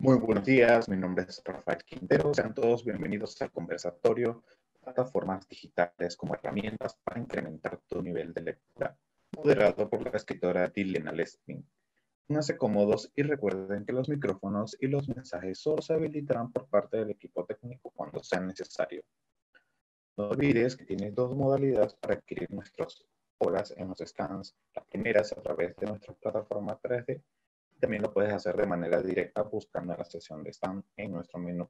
Muy buenos días, mi nombre es Rafael Quintero. Sean todos bienvenidos al conversatorio Plataformas Digitales como herramientas para incrementar tu nivel de lectura, moderado por la escritora Dilena No Pónganse cómodos y recuerden que los micrófonos y los mensajes solo se habilitarán por parte del equipo técnico cuando sea necesario. No olvides que tienes dos modalidades para adquirir nuestras horas en los scans. La primera es a través de nuestra plataforma 3D también lo puedes hacer de manera directa buscando la sesión de stand en nuestro menú.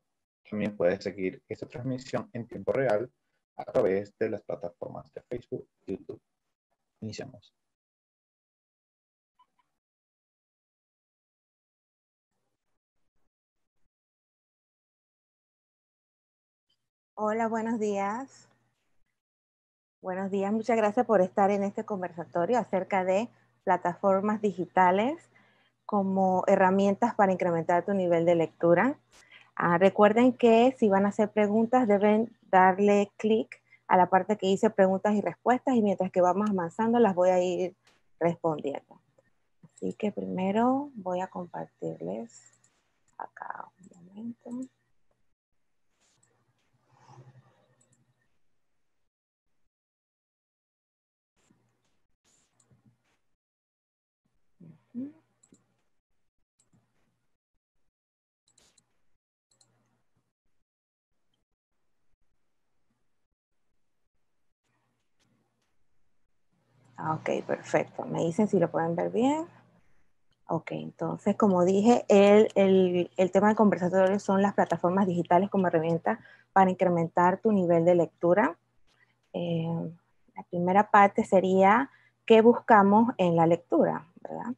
También puedes seguir esta transmisión en tiempo real a través de las plataformas de Facebook y YouTube. Iniciamos. Hola, buenos días. Buenos días, muchas gracias por estar en este conversatorio acerca de plataformas digitales como herramientas para incrementar tu nivel de lectura. Ah, recuerden que si van a hacer preguntas deben darle clic a la parte que dice preguntas y respuestas y mientras que vamos avanzando las voy a ir respondiendo. Así que primero voy a compartirles acá un momento. Ah, ok, perfecto. Me dicen si lo pueden ver bien. Ok, entonces, como dije, el, tema de conversatorio son las plataformas digitales como herramienta para incrementar tu nivel de lectura. Eh, la primera parte sería qué buscamos en la lectura, ¿verdad?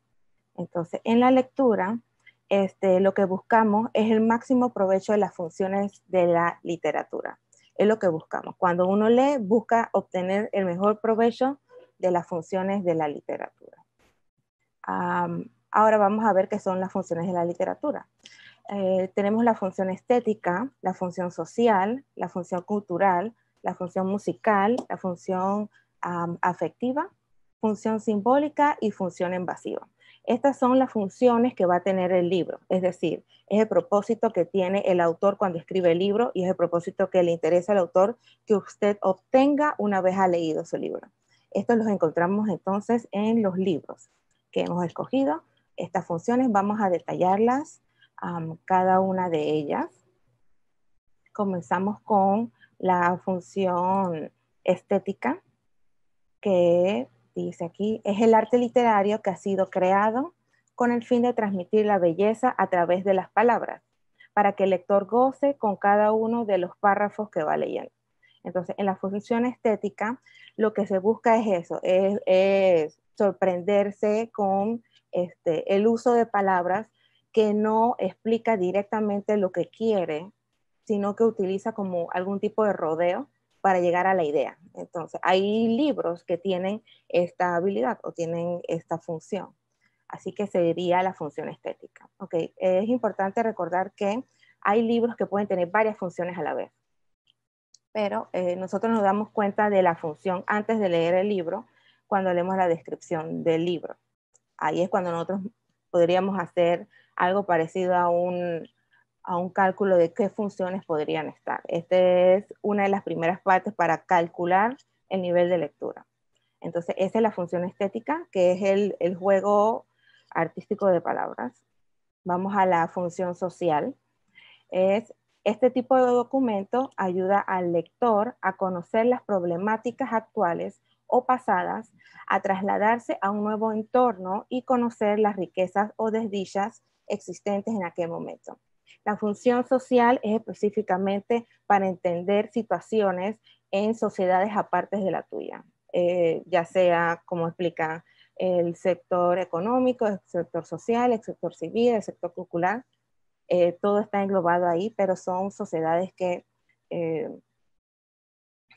Entonces, en la lectura, este, lo que buscamos es el máximo provecho de las funciones de la literatura. Es lo que buscamos. Cuando uno lee, busca obtener el mejor provecho de las funciones de la literatura. ahora vamos a ver qué son las funciones de la literatura. Eh, tenemos la función estética, la función social, la función cultural, la función musical, la función afectiva, función simbólica y función invasiva. Estas son las funciones que va a tener el libro, es decir, es el propósito que tiene el autor cuando escribe el libro y es el propósito que le interesa al autor que usted obtenga una vez ha leído su libro. Estos los encontramos entonces en los libros que hemos escogido. Estas funciones vamos a detallarlas cada una de ellas. Comenzamos con la función estética que dice aquí, es el arte literario que ha sido creado con el fin de transmitir la belleza a través de las palabras, para que el lector goce con cada uno de los párrafos que va leyendo. Entonces, en la función estética, lo que se busca es eso, es, sorprenderse con este, el uso de palabras que no explica directamente lo que quiere, sino que utiliza como algún tipo de rodeo para llegar a la idea. Entonces, hay libros que tienen esta habilidad o tienen esta función. Así que sería la función estética. Okay. Es importante recordar que hay libros que pueden tener varias funciones a la vez pero eh, nosotros nos damos cuenta de la función antes de leer el libro, cuando leemos la descripción del libro. Ahí es cuando nosotros podríamos hacer algo parecido a un, cálculo de qué funciones podrían estar. Esta es una de las primeras partes para calcular el nivel de lectura. Entonces, esa es la función estética, que es el, el juego artístico de palabras. Vamos a la función social. Es este tipo de documento ayuda al lector a conocer las problemáticas actuales o pasadas, a trasladarse a un nuevo entorno y conocer las riquezas o desdichas existentes en aquel momento. La función social es específicamente para entender situaciones en sociedades aparte de la tuya, eh, ya sea, como explica, el sector económico, el sector social, el sector civil, el sector cultural, eh, todo está englobado ahí, pero son sociedades que eh,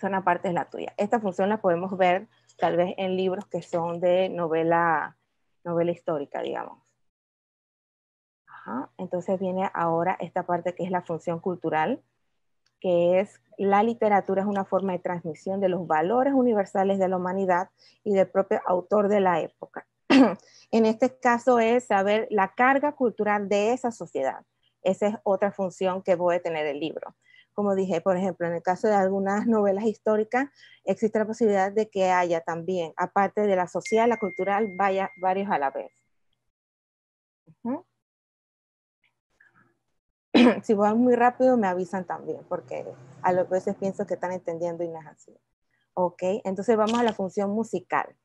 son aparte de la tuya. Esta función la podemos ver tal vez en libros que son de novela, novela histórica, digamos. Entonces viene ahora esta parte que es la función cultural, que es la literatura es una forma de transmisión de los valores universales de la humanidad y del propio autor de la época. en este caso es saber la carga cultural de esa sociedad esa es otra función que puede tener el libro. Como dije, por ejemplo, en el caso de algunas novelas históricas, existe la posibilidad de que haya también, aparte de la social, la cultural, vaya varios a la vez. si voy muy rápido, me avisan también, porque a veces pienso que están entendiendo y no es así. Ok, entonces vamos a la función musical.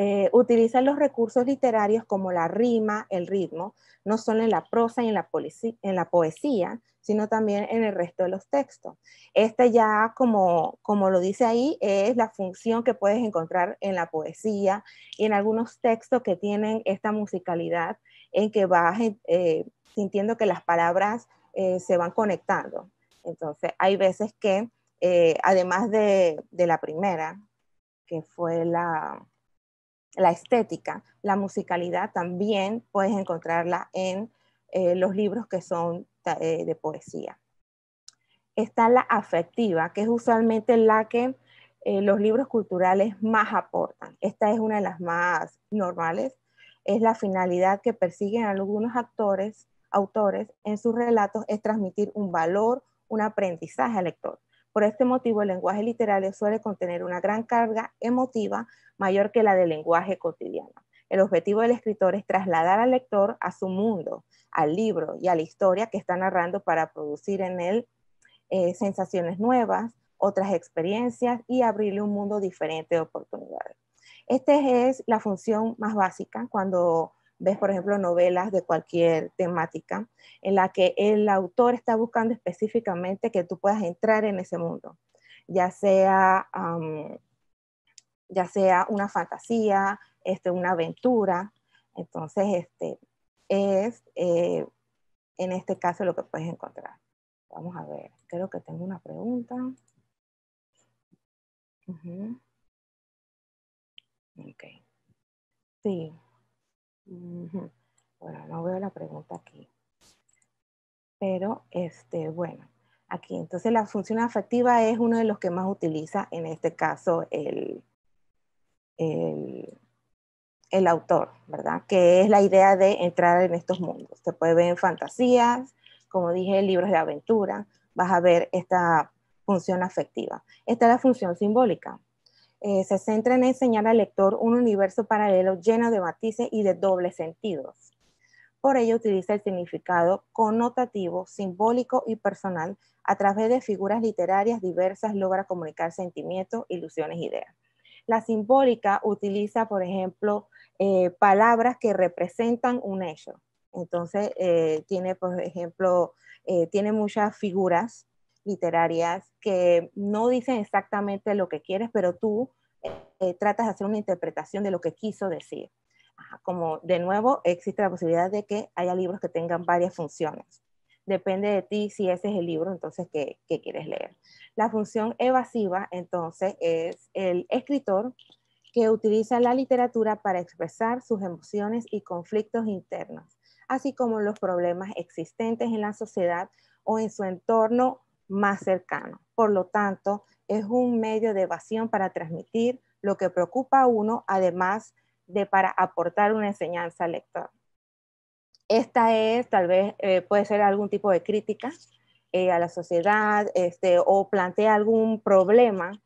Eh, utilizan los recursos literarios como la rima, el ritmo, no solo en la prosa y en la, poesía, sino también en el resto de los textos. Esta ya, como, como lo dice ahí, es la función que puedes encontrar en la poesía y en algunos textos que tienen esta musicalidad en que vas eh, sintiendo que las palabras eh, se van conectando. Entonces, hay veces que, además de la primera, que fue la, la estética, la musicalidad también puedes encontrarla en eh, los libros que son eh, de poesía. Está la afectiva, que es usualmente la que eh, los libros culturales más aportan. Esta es una de las más normales. Es la finalidad que persiguen algunos actores, autores en sus relatos, es transmitir un valor, un aprendizaje al lector. Por este motivo, el lenguaje literario suele contener una gran carga emotiva mayor que la del lenguaje cotidiano. El objetivo del escritor es trasladar al lector a su mundo, al libro y a la historia que está narrando para producir en él eh, sensaciones nuevas, otras experiencias y abrirle un mundo diferente de oportunidades. Esta es la función más básica cuando ves, por ejemplo, novelas de cualquier temática, en la que el autor está buscando específicamente que tú puedas entrar en ese mundo, ya sea, ya sea una fantasía, este, una aventura. Entonces, este es eh, en este caso lo que puedes encontrar. Vamos a ver, creo que tengo una pregunta. okay. Sí. Bueno, no veo la pregunta aquí. Pero, este, bueno, aquí. Entonces, la función afectiva es uno de los que más utiliza, en este caso, el, el, el autor, ¿verdad? Que es la idea de entrar en estos mundos. Se puede ver en fantasías, como dije, libros de aventura. Vas a ver esta función afectiva. Esta es la función simbólica. Eh, se centra en enseñar al lector un universo paralelo lleno de matices y de dobles sentidos. Por ello utiliza el significado connotativo, simbólico y personal a través de figuras literarias diversas, logra comunicar sentimientos, ilusiones, ideas. La simbólica utiliza, por ejemplo, eh, palabras que representan un hecho. Entonces, eh, tiene, por ejemplo, tiene muchas figuras literarias que no dicen exactamente lo que quieres, pero tú eh, tratas de hacer una interpretación de lo que quiso decir. como de nuevo, existe la posibilidad de que haya libros que tengan varias funciones. Depende de ti si ese es el libro entonces qué quieres leer. La función evasiva entonces es el escritor que utiliza la literatura para expresar sus emociones y conflictos internos, así como los problemas existentes en la sociedad o en su entorno más cercano. Por lo tanto, es un medio de evasión para transmitir lo que preocupa a uno, además de para aportar una enseñanza al Esta es, tal vez, eh, puede ser algún tipo de crítica eh, a la sociedad este, o plantea algún problema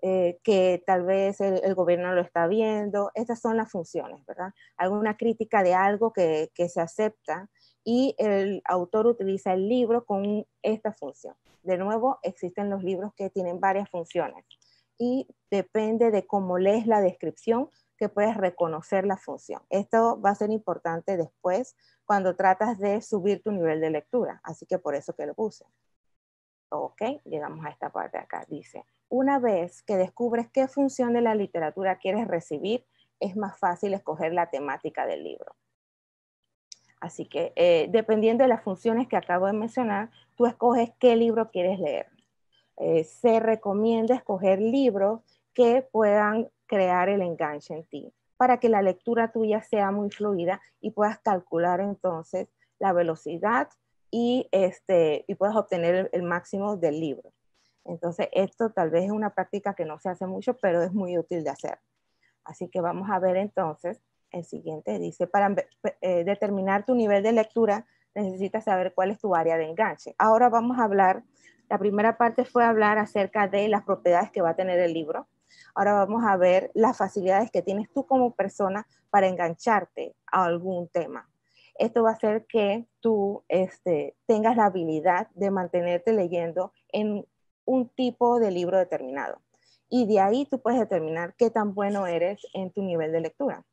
eh, que tal vez el, gobierno lo está viendo. Estas son las funciones, ¿verdad? Alguna crítica de algo que se acepta y el autor utiliza el libro con esta función. De nuevo, existen los libros que tienen varias funciones y depende de cómo lees la descripción que puedes reconocer la función. Esto va a ser importante después cuando tratas de subir tu nivel de lectura, así que por eso que lo puse. Ok, llegamos a esta parte acá. Dice, una vez que descubres qué función de la literatura quieres recibir, es más fácil escoger la temática del libro. Así que eh, dependiendo de las funciones que acabo de mencionar, tú escoges qué libro quieres leer. Eh, se recomienda escoger libros que puedan crear el enganche en ti para que la lectura tuya sea muy fluida y puedas calcular entonces la velocidad y, este, y puedas obtener el máximo del libro. Entonces, esto tal vez es una práctica que no se hace mucho, pero es muy útil de hacer. Así que vamos a ver entonces el siguiente dice, para eh, determinar tu nivel de lectura necesitas saber cuál es tu área de enganche. Ahora vamos a hablar, la primera parte fue hablar acerca de las propiedades que va a tener el libro. Ahora vamos a ver las facilidades que tienes tú como persona para engancharte a algún tema. Esto va a hacer que tú este, tengas la habilidad de mantenerte leyendo en un tipo de libro determinado. Y de ahí tú puedes determinar qué tan bueno eres en tu nivel de lectura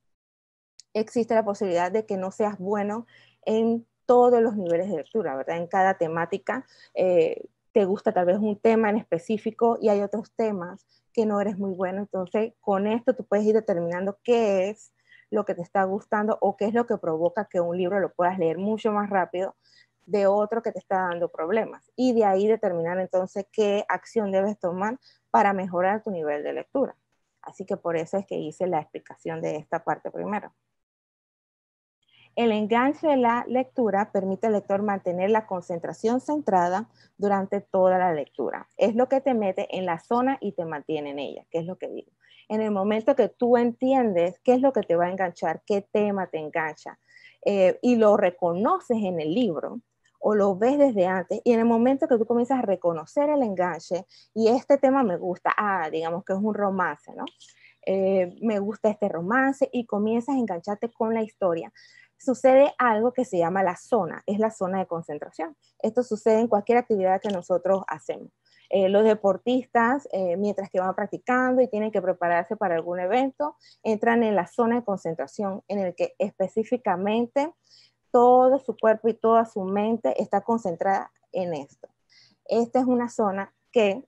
existe la posibilidad de que no seas bueno en todos los niveles de lectura, ¿verdad? En cada temática. Eh, te gusta tal vez un tema en específico y hay otros temas que no eres muy bueno. Entonces, con esto tú puedes ir determinando qué es lo que te está gustando o qué es lo que provoca que un libro lo puedas leer mucho más rápido de otro que te está dando problemas. Y de ahí determinar entonces qué acción debes tomar para mejorar tu nivel de lectura. Así que por eso es que hice la explicación de esta parte primero. El enganche de la lectura permite al lector mantener la concentración centrada durante toda la lectura. Es lo que te mete en la zona y te mantiene en ella, que es lo que digo. En el momento que tú entiendes qué es lo que te va a enganchar, qué tema te engancha, eh, y lo reconoces en el libro, o lo ves desde antes y en el momento que tú comienzas a reconocer el enganche y este tema me gusta, ah, digamos que es un romance, ¿no? Eh, me gusta este romance y comienzas a engancharte con la historia sucede algo que se llama la zona, es la zona de concentración. Esto sucede en cualquier actividad que nosotros hacemos. Eh, los deportistas, eh, mientras que van practicando y tienen que prepararse para algún evento, entran en la zona de concentración en el que específicamente todo su cuerpo y toda su mente está concentrada en esto. Esta es una zona que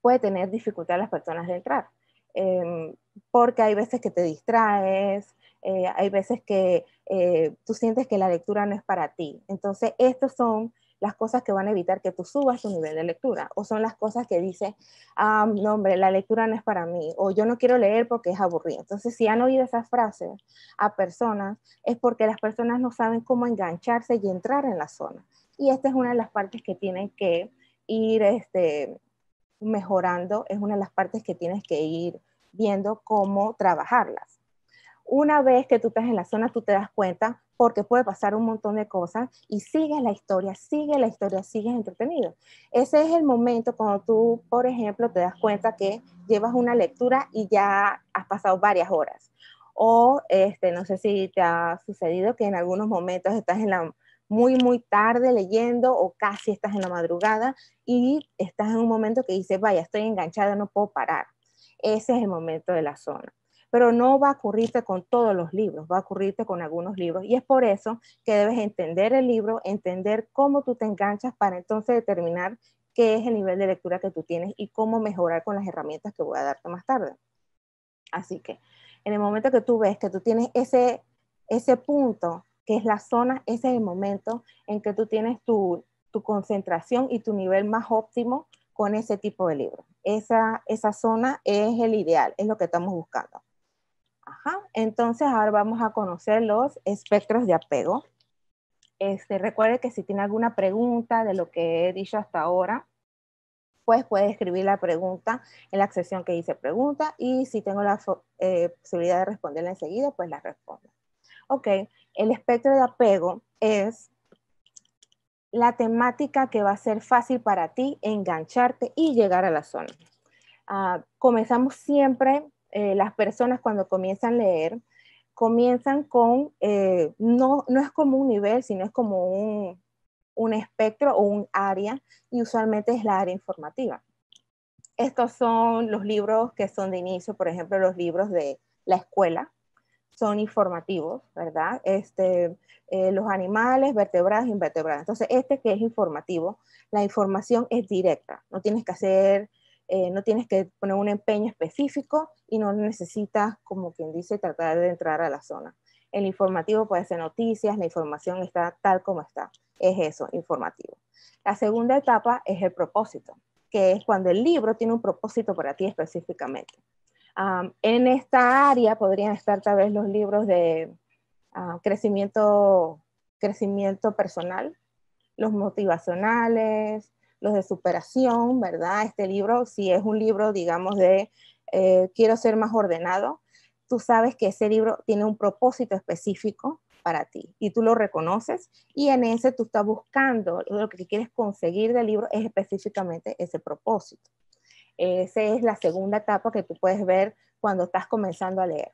puede tener dificultad a las personas de entrar, em, porque hay veces que te distraes, eh, hay veces que eh, tú sientes que la lectura no es para ti. Entonces, estas son las cosas que van a evitar que tú subas tu nivel de lectura, o son las cosas que dices, ah, no, hombre, la lectura no es para mí, o yo no quiero leer porque es aburrido. Entonces, si han oído esas frases a personas, es porque las personas no saben cómo engancharse y entrar en la zona. Y esta es una de las partes que tienen que ir este, mejorando, es una de las partes que tienes que ir viendo cómo trabajarlas. Una vez que tú estás en la zona, tú te das cuenta porque puede pasar un montón de cosas y sigues la historia, sigue la historia, sigues entretenido. Ese es el momento cuando tú, por ejemplo, te das cuenta que llevas una lectura y ya has pasado varias horas. O este, no sé si te ha sucedido que en algunos momentos estás en la muy, muy tarde leyendo o casi estás en la madrugada y estás en un momento que dices, vaya, estoy enganchada, no puedo parar. Ese es el momento de la zona pero no va a ocurrirte con todos los libros, va a ocurrirte con algunos libros. Y es por eso que debes entender el libro, entender cómo tú te enganchas para entonces determinar qué es el nivel de lectura que tú tienes y cómo mejorar con las herramientas que voy a darte más tarde. Así que en el momento que tú ves que tú tienes ese, ese punto, que es la zona, ese es el momento en que tú tienes tu, concentración y tu nivel más óptimo con ese tipo de libro. Esa, esa zona es el ideal, es lo que estamos buscando entonces ahora vamos a conocer los espectros de apego. Este, recuerde que si tiene alguna pregunta de lo que he dicho hasta ahora, pues puede escribir la pregunta en la sección que dice pregunta y si tengo la eh, posibilidad de responderla enseguida, pues la respondo. Ok, el espectro de apego es la temática que va a ser fácil para ti engancharte y llegar a la zona. Ah, comenzamos siempre eh, las personas cuando comienzan a leer, comienzan con, eh, no, no es como un nivel, sino es como un, un espectro o un área, y usualmente es la área informativa. Estos son los libros que son de inicio, por ejemplo, los libros de la escuela, son informativos, ¿verdad? Este, eh, los animales, vertebrados, invertebrados. Entonces, este que es informativo, la información es directa, no tienes que hacer eh, no tienes que poner un empeño específico y no necesitas, como quien dice, tratar de entrar a la zona. El informativo puede ser noticias, la información está tal como está. Es eso, informativo. La segunda etapa es el propósito, que es cuando el libro tiene un propósito para ti específicamente. en esta área podrían estar tal vez los libros de ah, crecimiento, crecimiento personal, los motivacionales, los de superación, ¿verdad? Este libro, si es un libro, digamos, de eh, quiero ser más ordenado, tú sabes que ese libro tiene un propósito específico para ti y tú lo reconoces y en ese tú estás buscando, lo que quieres conseguir del libro es específicamente ese propósito. Esa es la segunda etapa que tú puedes ver cuando estás comenzando a leer.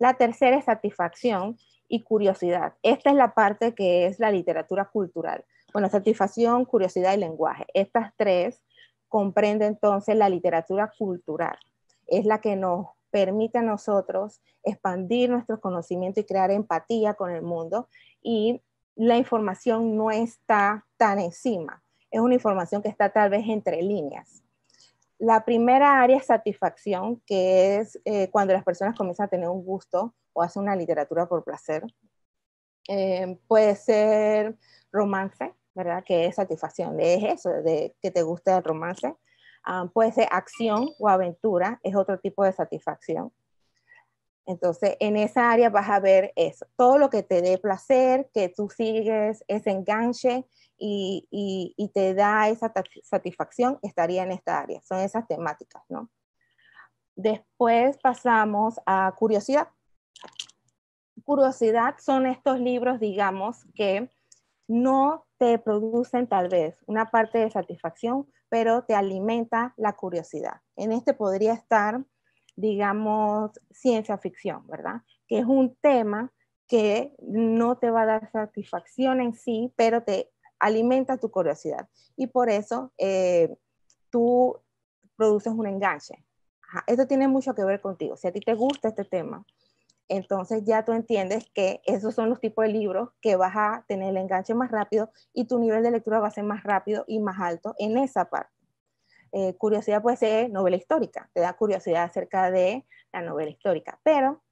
La tercera es satisfacción y curiosidad. Esta es la parte que es la literatura cultural. Bueno, satisfacción, curiosidad y lenguaje. Estas tres comprenden entonces la literatura cultural. Es la que nos permite a nosotros expandir nuestro conocimiento y crear empatía con el mundo. Y la información no está tan encima. Es una información que está tal vez entre líneas. La primera área es satisfacción, que es eh, cuando las personas comienzan a tener un gusto o hacen una literatura por placer. Eh, puede ser romance, ¿verdad? Que es satisfacción, es eso, de que te guste el romance. Ah, puede ser acción o aventura, es otro tipo de satisfacción. Entonces, en esa área vas a ver eso, todo lo que te dé placer, que tú sigues ese enganche y, y, y te da esa satisfacción, estaría en esta área. Son esas temáticas, ¿no? Después pasamos a curiosidad. Curiosidad son estos libros, digamos, que no te producen tal vez una parte de satisfacción, pero te alimenta la curiosidad. En este podría estar, digamos, ciencia ficción, ¿verdad? Que es un tema que no te va a dar satisfacción en sí, pero te alimenta tu curiosidad. Y por eso eh, tú produces un enganche. Esto tiene mucho que ver contigo. Si a ti te gusta este tema, entonces ya tú entiendes que esos son los tipos de libros que vas a tener el enganche más rápido y tu nivel de lectura va a ser más rápido y más alto en esa parte. Eh, curiosidad puede ser novela histórica, te da curiosidad acerca de la novela histórica, pero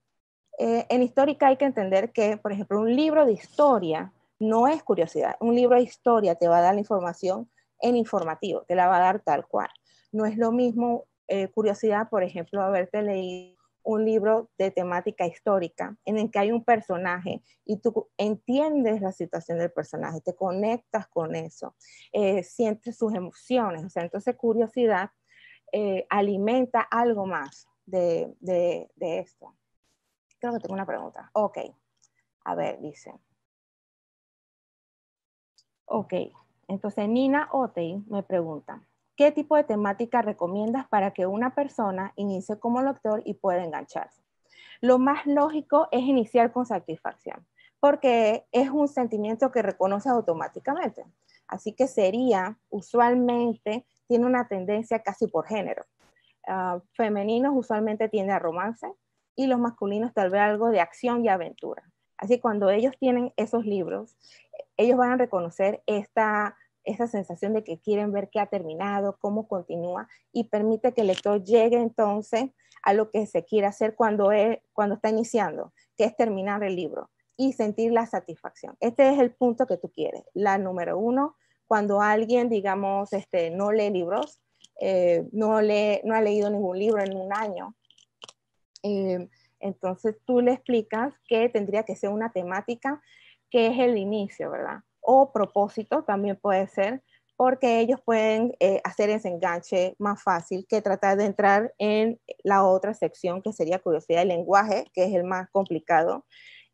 eh, en histórica hay que entender que, por ejemplo, un libro de historia no es curiosidad, un libro de historia te va a dar la información en informativo, te la va a dar tal cual. No es lo mismo eh, curiosidad, por ejemplo, haberte leído un libro de temática histórica en el que hay un personaje y tú entiendes la situación del personaje, te conectas con eso, eh, sientes sus emociones, o sea, entonces curiosidad eh, alimenta algo más de, de esto. Creo que tengo una pregunta. Ok, a ver, dice. Ok, entonces Nina Otey me pregunta, ¿Qué tipo de temática recomiendas para que una persona inicie como lector y pueda engancharse? Lo más lógico es iniciar con satisfacción, porque es un sentimiento que reconoce automáticamente. Así que sería, usualmente, tiene una tendencia casi por género. Ah, femeninos usualmente tienden a romance y los masculinos tal vez algo de acción y aventura. Así que cuando ellos tienen esos libros, ellos van a reconocer esta esa sensación de que quieren ver qué ha terminado, cómo continúa y permite que el lector llegue entonces a lo que se quiere hacer cuando, cuando está iniciando, que es terminar el libro y sentir la satisfacción. Este es el punto que tú quieres. La número uno, cuando alguien, digamos, este, no lee libros, eh, no, ha leído ningún libro en un año, eh, entonces tú le explicas que tendría que ser una temática que es el inicio, ¿verdad? o propósito también puede ser, porque ellos pueden eh, hacer ese enganche más fácil que tratar de entrar en la otra sección que sería curiosidad del lenguaje, que es el más complicado.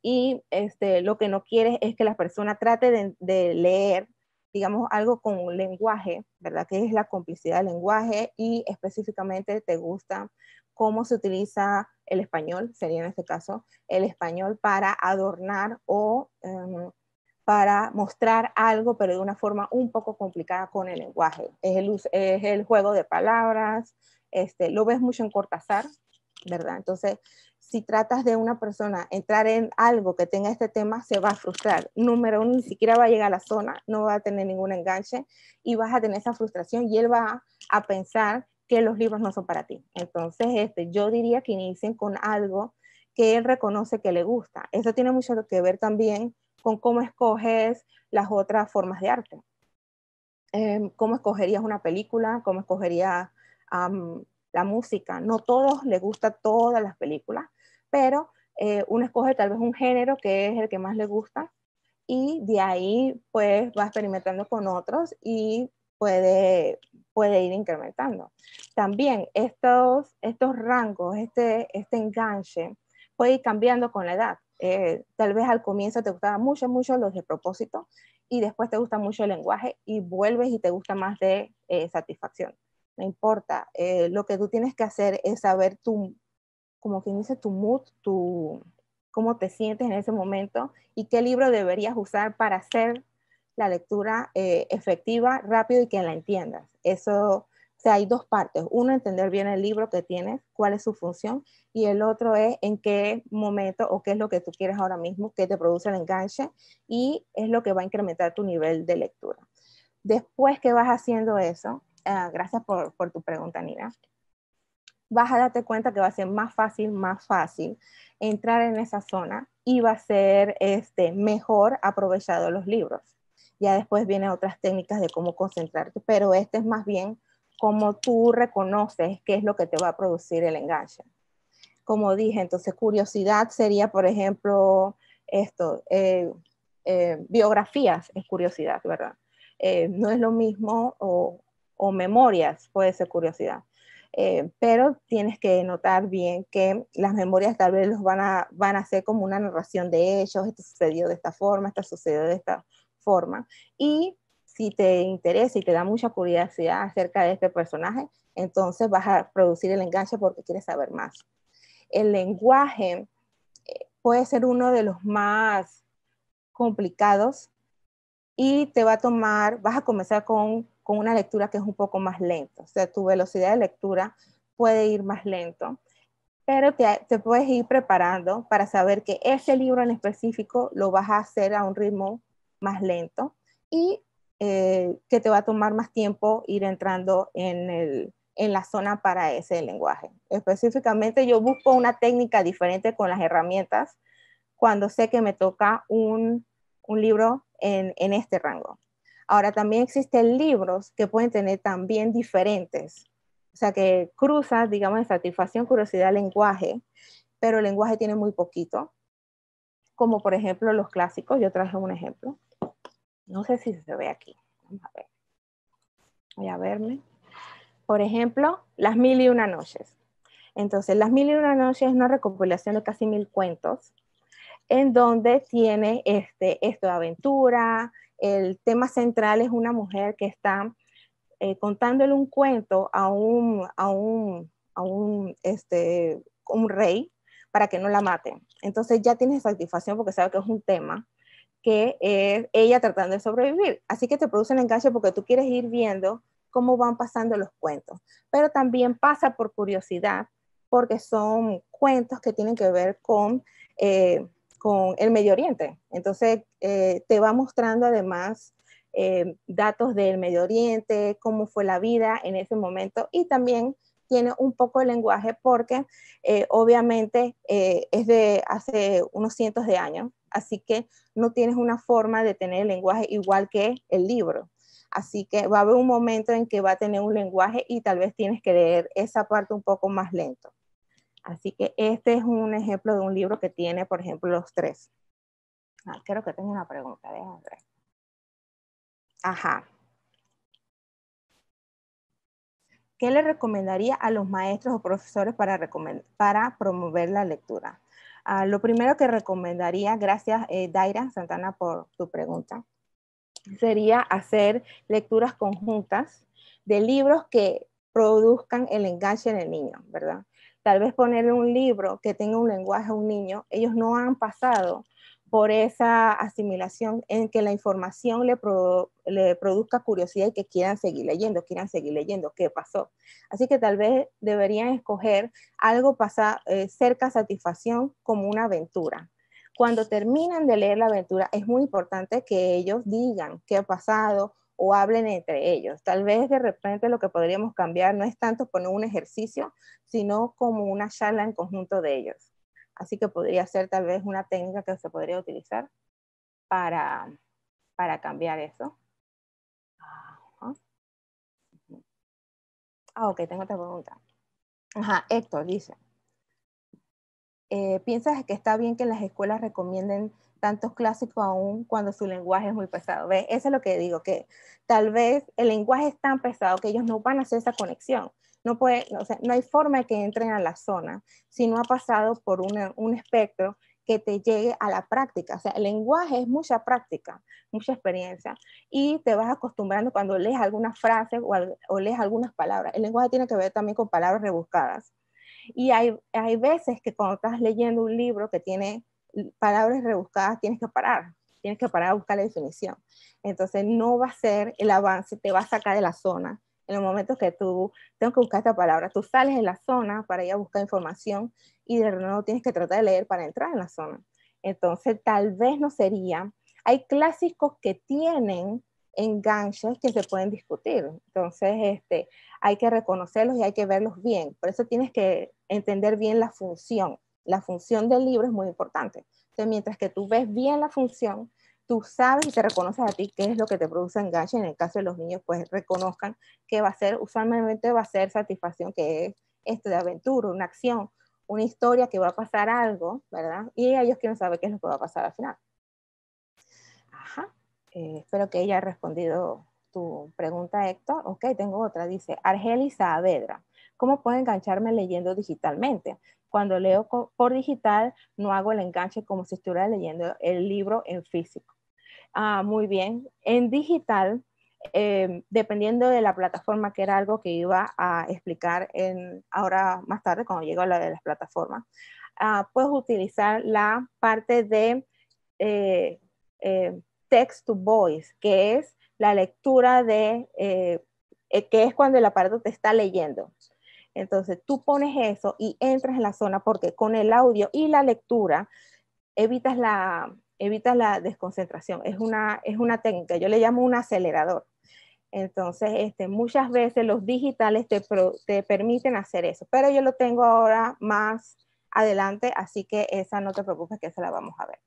Y este, lo que no quieres es que la persona trate de, leer, digamos, algo con un lenguaje, ¿verdad? Que es la complicidad del lenguaje y específicamente te gusta cómo se utiliza el español, sería en este caso el español para adornar o... Em, para mostrar algo, pero de una forma un poco complicada con el lenguaje. Es el, es el juego de palabras, este, lo ves mucho en Cortázar, ¿verdad? Entonces, si tratas de una persona entrar en algo que tenga este tema, se va a frustrar. Número uno, ni siquiera va a llegar a la zona, no va a tener ningún enganche y vas a tener esa frustración y él va a pensar que los libros no son para ti. Entonces, este, yo diría que inicien con algo que él reconoce que le gusta. Eso tiene mucho que ver también con cómo escoges las otras formas de arte. Em, cómo escogerías una película, cómo escogerías la música. No todos les gustan todas las películas, pero eh, uno escoge tal vez un género que es el que más le gusta y de ahí pues va experimentando con otros y puede, puede ir incrementando. También estos, estos rangos, este, este enganche puede ir cambiando con la edad. Eh, tal vez al comienzo te gustaba mucho, mucho los de propósito y después te gusta mucho el lenguaje y vuelves y te gusta más de eh, satisfacción. No importa, eh, lo que tú tienes que hacer es saber tu, como quien dice, tu mood, tu, cómo te sientes en ese momento y qué libro deberías usar para hacer la lectura efectiva, rápido y que la entiendas. Eso o sea, hay dos partes. Uno, entender bien el libro que tienes, cuál es su función, y el otro es en qué momento o qué es lo que tú quieres ahora mismo, qué te produce el enganche y es lo que va a incrementar tu nivel de lectura. Después que vas haciendo eso, ah, gracias por, tu pregunta, Nina, vas a darte cuenta que va a ser más fácil, más fácil entrar en esa zona y va a ser este, mejor aprovechado los libros. Ya después vienen otras técnicas de cómo concentrarte, pero este es más bien cómo tú reconoces qué es lo que te va a producir el enganche. Como dije, entonces curiosidad sería, por ejemplo, esto, eh, eh, biografías es curiosidad, ¿verdad? Eh, no es lo mismo o, o, memorias puede ser curiosidad. pero tienes que notar bien que las memorias tal vez los van a, van a ser como una narración de hechos, esto sucedió de esta forma, esto sucedió de esta forma. Y si te interesa y te da mucha curiosidad acerca de este personaje, entonces vas a producir el enganche porque quieres saber más. El lenguaje eh, puede ser uno de los más complicados y te va a tomar, vas a comenzar con, una lectura que es un poco más lenta, o sea, tu velocidad de lectura puede ir más lento, pero te, te puedes ir preparando para saber que este libro en específico lo vas a hacer a un ritmo más lento y eh, que te va a tomar más tiempo ir entrando en, el, en la zona para ese lenguaje. Específicamente yo busco una técnica diferente con las herramientas cuando sé que me toca un, un libro en, en, este rango. Ahora también existen libros que pueden tener también diferentes, o sea que cruzas, digamos, en satisfacción, curiosidad, lenguaje, pero el lenguaje tiene muy poquito, como por ejemplo los clásicos, yo traje un ejemplo, no sé si se ve aquí. Vamos a ver. Voy a verme. Por ejemplo, Las Mil y Una Noches. Entonces, Las Mil y Una Noches es una recopilación de casi mil cuentos, en donde tiene este, esto de aventura. El tema central es una mujer que está eh, contándole un cuento a un, este, un rey para que no la maten. Entonces ya tiene satisfacción porque sabe que es un tema que es ella tratando de sobrevivir. Así que te produce un enganche porque tú quieres ir viendo cómo van pasando los cuentos. Pero también pasa por curiosidad, porque son cuentos que tienen que ver con, eh, con el Medio Oriente. Entonces, eh, te va mostrando además eh, datos del Medio Oriente, cómo fue la vida en ese momento y también tiene un poco de lenguaje porque obviamente es de hace unos cientos de años así que no tienes una forma de tener el lenguaje igual que el libro. Así que va a haber un momento en que va a tener un lenguaje y tal vez tienes que leer esa parte un poco más lento. Así que este es un ejemplo de un libro que tiene, por ejemplo, los tres. Ah, creo que tengo una pregunta, déjame Andrés. Ajá. ¿Qué le recomendaría a los maestros o profesores para promover la lectura? Ah, lo primero que recomendaría, gracias eh, Daira Santana por tu pregunta, sería hacer lecturas conjuntas de libros que produzcan el enganche en el niño, ¿verdad? Tal vez ponerle un libro que tenga un lenguaje a un niño, ellos no han pasado por esa asimilación, en que la información le, produzca curiosidad y que quieran seguir leyendo, quieran seguir leyendo qué pasó. Así que tal vez deberían escoger algo pasa, eh, cerca satisfacción como una aventura. Cuando terminan de leer la aventura, es muy importante que ellos digan qué ha pasado o hablen entre ellos. Tal vez de repente lo que podríamos cambiar no es tanto poner un ejercicio, sino como una charla en conjunto de ellos. Así que podría ser tal vez una técnica que se podría utilizar para, para cambiar eso. Ah, ok, tengo otra pregunta. Ajá, Héctor dice, eh, ¿piensas que está bien que las escuelas recomienden tantos clásicos aún cuando su lenguaje es muy pesado? ¿Ves? Eso es lo que digo, que tal vez el lenguaje es tan pesado que ellos no van a hacer esa conexión no, puede, no hay forma de que entren a la zona si no ha pasado por un espectro que te llegue a la práctica. O sea, el lenguaje es mucha práctica, mucha experiencia. Y te vas acostumbrando cuando lees algunas frases o, o lees algunas palabras. El lenguaje tiene que ver también con palabras rebuscadas. Y hay, hay veces que cuando estás leyendo un libro que tiene palabras rebuscadas, tienes que parar. Tienes que parar a buscar la definición. Entonces no va a ser el avance, te va a sacar de la zona en los momentos que tú, tengo que buscar esta palabra, tú sales en la zona para ir a buscar información y de nuevo tienes que tratar de leer para entrar en la zona. Entonces, tal vez no sería, hay clásicos que tienen enganches que se pueden discutir. Entonces, este, hay que reconocerlos y hay que verlos bien. Por eso tienes que entender bien la función. La función del libro es muy importante. Entonces, mientras que tú ves bien la función, tú sabes y te reconoces a ti qué es lo que te produce enganche. En el caso de los niños, pues reconozcan que va a ser, usualmente va a ser satisfacción, que es esto de aventura, una acción, una historia que va a pasar algo, ¿verdad? Y ellos quieren saber qué es lo que va a pasar al final. Ajá. Eh, espero que ella haya respondido tu pregunta, Héctor. Ok, tengo otra. Dice, Argelis Saavedra, ¿cómo puedo engancharme leyendo digitalmente? Cuando leo por digital, no hago el enganche como si estuviera leyendo el libro en físico. Ah, muy bien. En digital, eh, dependiendo de la plataforma, que era algo que iba a explicar en, ahora más tarde cuando llego a la de las plataformas, ah, puedes utilizar la parte de eh, eh, text to voice, que es la lectura de, que es cuando el aparato te está leyendo. Entonces tú pones eso y entras en la zona porque con el audio y la lectura evitas la, evita la desconcentración. Es una, es una técnica, yo le llamo un acelerador. Entonces, este, muchas veces los digitales te, permiten hacer eso, pero yo lo tengo ahora más adelante, así que esa no te preocupes que esa la vamos a ver.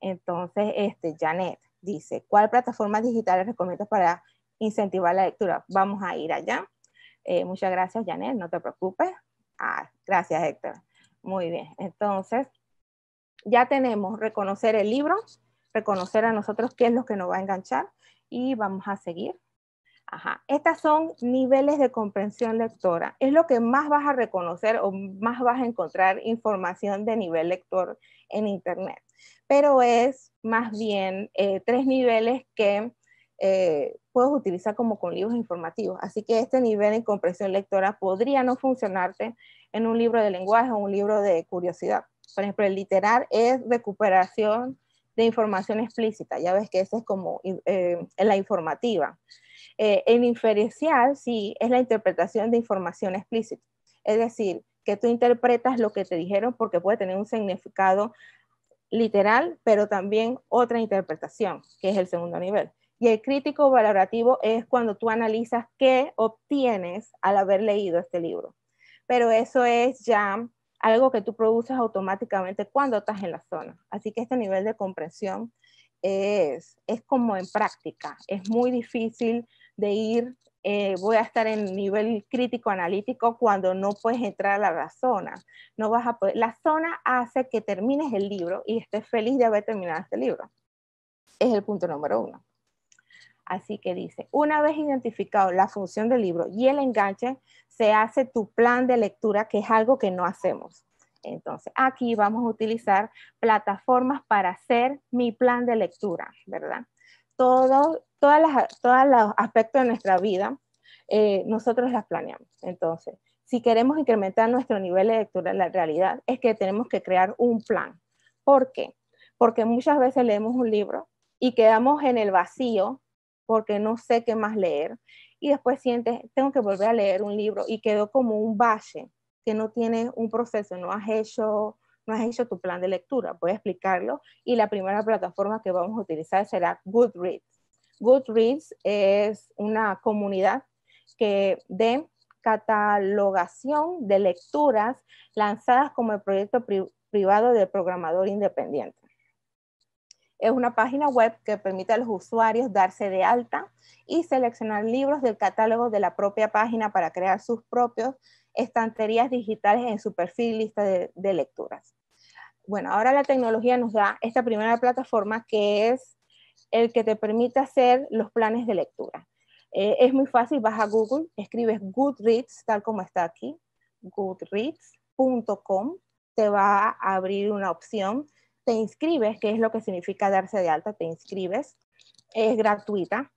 Entonces, este, Janet dice, ¿cuál plataforma digital recomiendas para incentivar la lectura? Vamos a ir allá. Eh, muchas gracias, Janet, no te preocupes. Ah, gracias, Héctor. Muy bien, entonces ya tenemos reconocer el libro, reconocer a nosotros qué es lo que nos va a enganchar y vamos a seguir. Ajá. Estas son niveles de comprensión lectora. Es lo que más vas a reconocer o más vas a encontrar información de nivel lector en Internet. Pero es más bien eh, tres niveles que eh, puedes utilizar como con libros informativos. Así que este nivel de comprensión lectora podría no funcionarte en un libro de lenguaje o un libro de curiosidad. Por ejemplo, el literal es recuperación de información explícita. Ya ves que esa es como eh, la informativa. Eh, el inferencial, sí, es la interpretación de información explícita. Es decir, que tú interpretas lo que te dijeron porque puede tener un significado literal, pero también otra interpretación, que es el segundo nivel. Y el crítico valorativo es cuando tú analizas qué obtienes al haber leído este libro. Pero eso es ya algo que tú produces automáticamente cuando estás en la zona. Así que este nivel de comprensión es, es como en práctica, es muy difícil de ir, eh, voy a estar en nivel crítico analítico cuando no puedes entrar a la zona. No vas a poder, la zona hace que termines el libro y estés feliz de haber terminado este libro. Es el punto número uno. Así que dice, una vez identificado la función del libro y el enganche, se hace tu plan de lectura, que es algo que no hacemos. Entonces, aquí vamos a utilizar plataformas para hacer mi plan de lectura, ¿verdad? Todos los aspectos de nuestra vida, eh, nosotros las planeamos. Entonces, si queremos incrementar nuestro nivel de lectura, la realidad es que tenemos que crear un plan. ¿Por qué? Porque muchas veces leemos un libro y quedamos en el vacío porque no sé qué más leer. Y después sientes, tengo que volver a leer un libro y quedó como un valle, que no tienes un proceso, no has hecho no has hecho tu plan de lectura, voy a explicarlo. Y la primera plataforma que vamos a utilizar será Goodreads. Goodreads es una comunidad que de catalogación de lecturas lanzadas como el proyecto privado del programador independiente. Es una página web que permite a los usuarios darse de alta y seleccionar libros del catálogo de la propia página para crear sus propios estanterías digitales en su perfil lista de, lecturas. Bueno, ahora la tecnología nos da esta primera plataforma que es el que te permite hacer los planes de lectura. Eh, es muy fácil, vas a Google, escribes Goodreads, tal como está aquí, goodreads.com, te va a abrir una opción te inscribes, que es lo que significa darse de alta, te inscribes, es gratuita,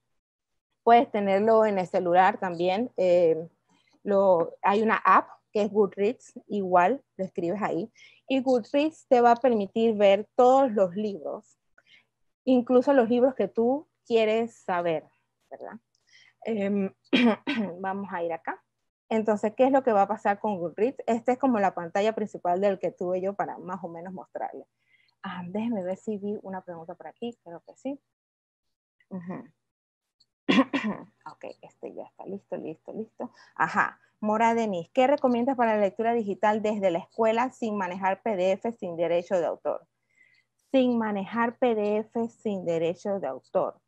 puedes tenerlo en el celular también, eh, hay una app que es Goodreads, igual lo escribes ahí, y Goodreads te va a permitir ver todos los libros, incluso los libros que tú quieres saber, ¿verdad? Em, vamos a ir acá. Entonces, ¿qué es lo que va a pasar con Goodreads? Esta es como la pantalla principal del que tuve yo para más o menos mostrarle. Ah, déjeme ver si vi una pregunta por aquí, creo que sí. ok, este ya está listo, listo, listo. Ajá, Mora Denis, ¿qué recomiendas para la lectura digital desde la escuela sin manejar PDF sin derecho de autor? Sin manejar PDF sin derecho de autor.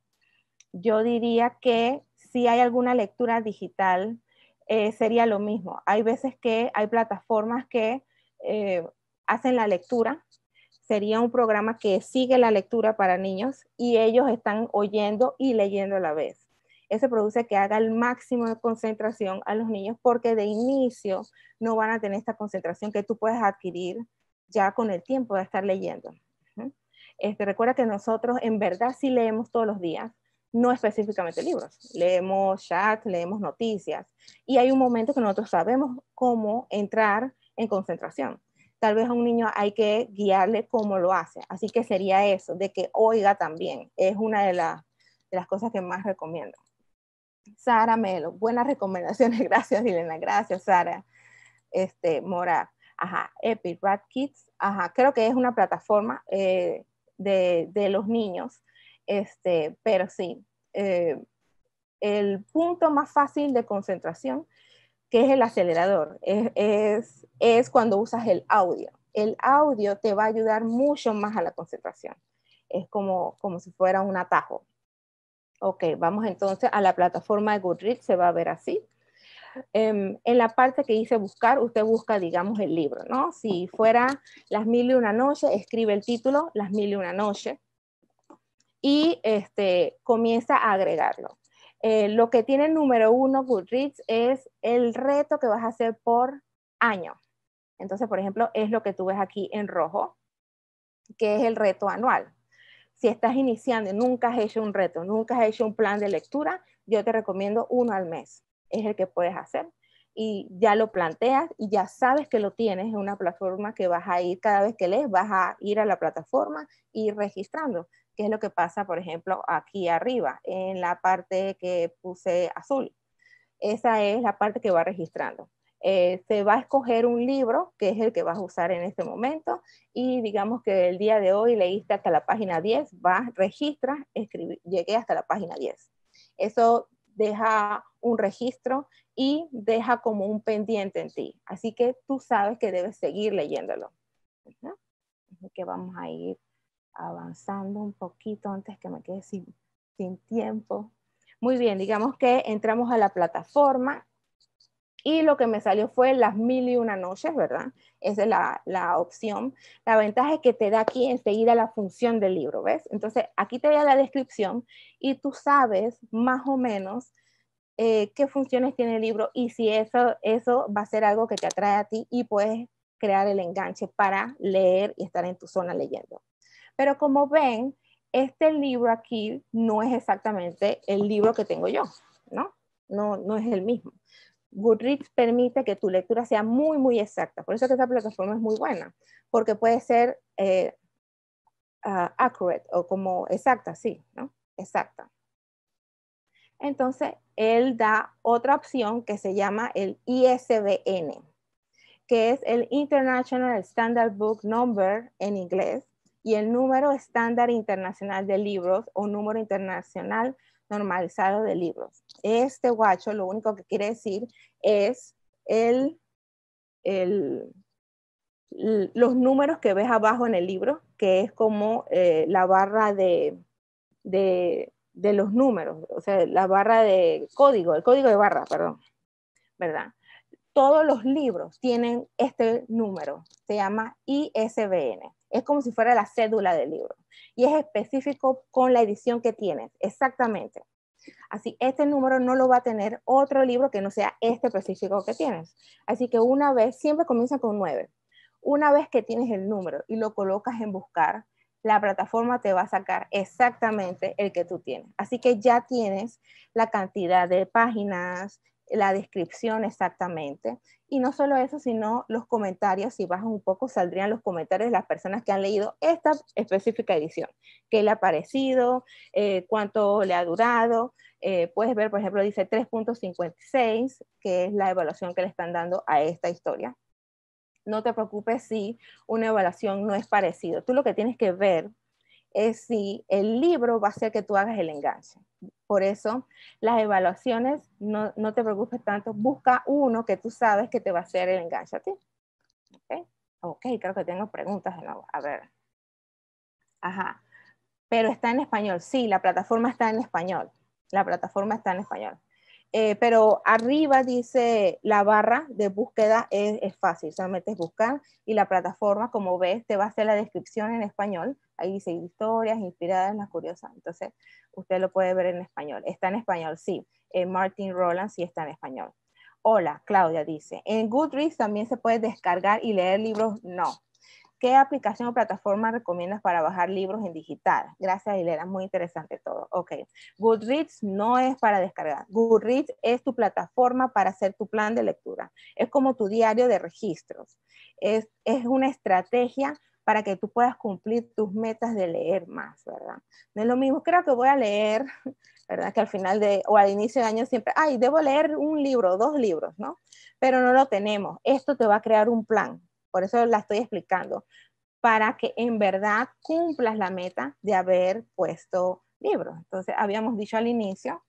Yo diría que si hay alguna lectura digital, eh, sería lo mismo. Hay veces que hay plataformas que eh, hacen la lectura sería un programa que sigue la lectura para niños y ellos están oyendo y leyendo a la vez. Eso produce que haga el máximo de concentración a los niños porque de inicio no van a tener esta concentración que tú puedes adquirir ya con el tiempo de estar leyendo. Este, recuerda que nosotros en verdad sí leemos todos los días, no específicamente libros, leemos chat, leemos noticias y hay un momento que nosotros sabemos cómo entrar en concentración tal vez a un niño hay que guiarle cómo lo hace. Así que sería eso, de que oiga también. Es una de, las cosas que más recomiendo. Sara Melo, buenas recomendaciones. Gracias, Elena. Gracias, Sara. Este, Mora. Ajá, Epic Rat Kids. Ajá, creo que es una plataforma eh, de, los niños. Este, pero sí, eh, el punto más fácil de concentración ¿Qué es el acelerador? Es, cuando usas el audio. El audio te va a ayudar mucho más a la concentración. Es como, si fuera un atajo. Ok, vamos entonces a la plataforma de Goodreads, se va a ver así. Em, en la parte que dice buscar, usted busca, digamos, el libro, ¿no? Si fuera Las Mil y Una Noche, escribe el título, Las Mil y Una Noche, y este, comienza a agregarlo. Eh, lo que tiene el número uno Goodreads es el reto que vas a hacer por año. Entonces, por ejemplo, es lo que tú ves aquí en rojo, que es el reto anual. Si estás iniciando y nunca has hecho un reto, nunca has hecho un plan de lectura, yo te recomiendo uno al mes. Es el que puedes hacer y ya lo planteas y ya sabes que lo tienes en una plataforma que vas a ir cada vez que lees, vas a ir a la plataforma y registrando qué es lo que pasa, por ejemplo, aquí arriba, en la parte que puse azul. Esa es la parte que va registrando. Eh, se va a escoger un libro, que es el que vas a usar en este momento, y digamos que el día de hoy leíste hasta la página 10, vas, registras, escribí, llegué hasta la página 10. Eso deja un registro y deja como un pendiente en ti. Así que tú sabes que debes seguir leyéndolo. vamos a ir avanzando un poquito antes que me quede sin, tiempo. Muy bien, digamos que entramos a la plataforma y lo que me salió fue las mil y una noches, ¿verdad? Esa es la, opción. La ventaja es que te da aquí enseguida la función del libro, ¿ves? Entonces, aquí te da la descripción y tú sabes más o menos eh, qué funciones tiene el libro y si eso, eso va a ser algo que te atrae a ti y puedes crear el enganche para leer y estar en tu zona leyendo. Pero como ven, este libro aquí no es exactamente el libro que tengo yo, ¿no? No, es el mismo. Goodreads permite que tu lectura sea muy, muy exacta. Por eso que esta plataforma es muy buena, porque puede ser eh, ah, accurate o como exacta, sí, ¿no? Exacta. Entonces, él da otra opción que se llama el ISBN, que es el International Standard Book Number en inglés, y el número estándar internacional de libros o número internacional normalizado de libros. Este guacho lo único que quiere decir es los números que ves abajo en el libro, que es como eh, la barra de, de, de, los números, o sea, la barra de código, el código de barra, perdón, ¿verdad? Todos los libros tienen este número, se llama ISBN es como si fuera la cédula del libro y es específico con la edición que tienes, exactamente. Así, este número no lo va a tener otro libro que no sea este específico que tienes. Así que una vez, siempre comienza con 9. Una vez que tienes el número y lo colocas en buscar, la plataforma te va a sacar exactamente el que tú tienes. Así que ya tienes la cantidad de páginas, la descripción exactamente. Y no solo eso, sino los comentarios, si bajas un poco, saldrían los comentarios de las personas que han leído esta específica edición, qué le ha parecido, eh, cuánto le ha durado. Eh, puedes ver, por ejemplo, dice 3.56, que es la evaluación que le están dando a esta historia. No te preocupes si una evaluación no es parecida. Tú lo que tienes que ver es si el libro va a ser que tú hagas el enganche. Por eso, las evaluaciones, no, no te preocupes tanto, busca uno que tú sabes que te va a hacer el enganche a ti. Ok, creo que tengo preguntas de nuevo. A ver. Ajá. Pero está en español. Sí, la plataforma está en español. La plataforma está en español. Eh, pero arriba dice la barra de búsqueda es, fácil, solamente es buscar y la plataforma, como ves, te va a hacer la descripción en español. Ahí dice historias inspiradas en las curiosas. Entonces, usted lo puede ver en español. Está en español, sí. Eh, Martin Roland sí está en español. Hola, Claudia dice. En Goodreads también se puede descargar y leer libros. No, ¿Qué aplicación o plataforma recomiendas para bajar libros en digital? Gracias, Hilera, muy interesante todo. Ok, Goodreads no es para descargar. Goodreads es tu plataforma para hacer tu plan de lectura. Es como tu diario de registros. Es, es una estrategia para que tú puedas cumplir tus metas de leer más, ¿verdad? No es lo mismo, creo que voy a leer, ¿verdad? Que al final de, o al inicio de año siempre, ay, debo leer un libro, dos libros, ¿no? Pero no lo tenemos. Esto te va a crear un plan, por eso la estoy explicando, para que en verdad cumplas la meta de haber puesto libros. Entonces, habíamos dicho al inicio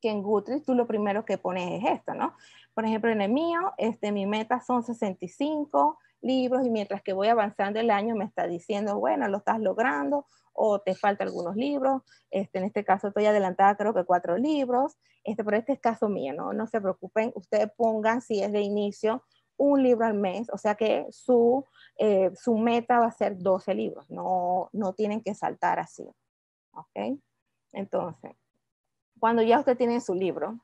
que en Guthrie tú lo primero que pones es esto, ¿no? Por ejemplo, en el mío, este, mi meta son 65 libros y mientras que voy avanzando el año me está diciendo, bueno, lo estás logrando o te falta algunos libros. Este, en este caso estoy adelantada creo que cuatro libros, este, pero este es caso mío, ¿no? No se preocupen, ustedes pongan si es de inicio un libro al mes, o sea que su, eh, meta va a ser 12 libros, no, no tienen que saltar así. ¿Ok? Entonces, cuando ya usted tiene su libro,